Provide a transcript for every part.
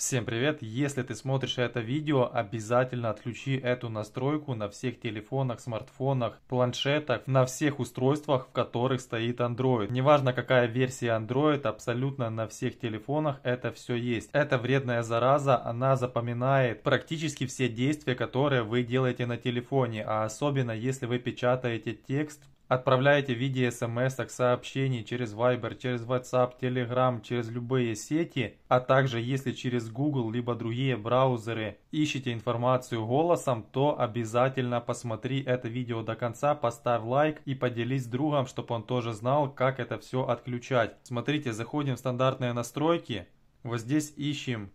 Всем привет! Если ты смотришь это видео, обязательно отключи эту настройку на всех телефонах, смартфонах, планшетах, на всех устройствах, в которых стоит Android. Неважно какая версия Android, абсолютно на всех телефонах это все есть. Эта вредная зараза, она запоминает практически все действия, которые вы делаете на телефоне, а особенно если вы печатаете текст отправляете в виде смс, сообщений через Viber, через WhatsApp, Telegram, через любые сети, а также если через Google либо другие браузеры ищете информацию голосом, то обязательно посмотри это видео до конца, поставь лайк и поделись с другом, чтобы он тоже знал, как это все отключать. Смотрите, заходим в стандартные настройки, вот здесь ищем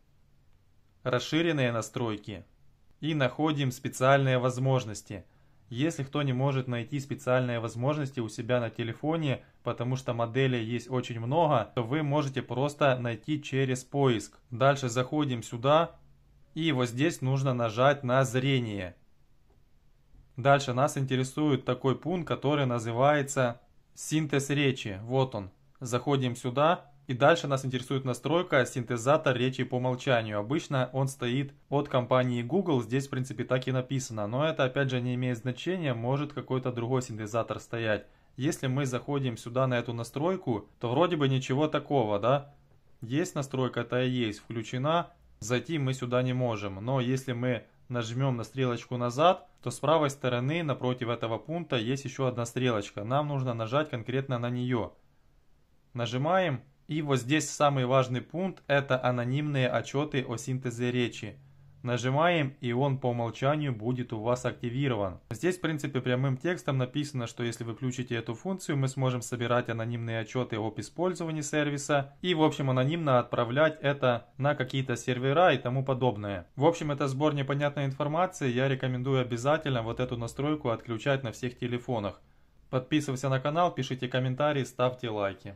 расширенные настройки и находим специальные возможности – если кто не может найти специальные возможности у себя на телефоне, потому что моделей есть очень много, то вы можете просто найти через поиск. Дальше заходим сюда и вот здесь нужно нажать на зрение. Дальше нас интересует такой пункт, который называется синтез речи. Вот он. Заходим сюда и дальше нас интересует настройка синтезатор речи по умолчанию. Обычно он стоит от компании Google, здесь в принципе так и написано. Но это опять же не имеет значения, может какой-то другой синтезатор стоять. Если мы заходим сюда на эту настройку, то вроде бы ничего такого, да? Есть настройка, это и есть, включена. Зайти мы сюда не можем, но если мы нажмем на стрелочку назад, то с правой стороны напротив этого пункта есть еще одна стрелочка. Нам нужно нажать конкретно на нее. Нажимаем и вот здесь самый важный пункт – это анонимные отчеты о синтезе речи. Нажимаем, и он по умолчанию будет у вас активирован. Здесь, в принципе, прямым текстом написано, что если вы включите эту функцию, мы сможем собирать анонимные отчеты об использовании сервиса и, в общем, анонимно отправлять это на какие-то сервера и тому подобное. В общем, это сбор непонятной информации. Я рекомендую обязательно вот эту настройку отключать на всех телефонах. Подписывайся на канал, пишите комментарии, ставьте лайки.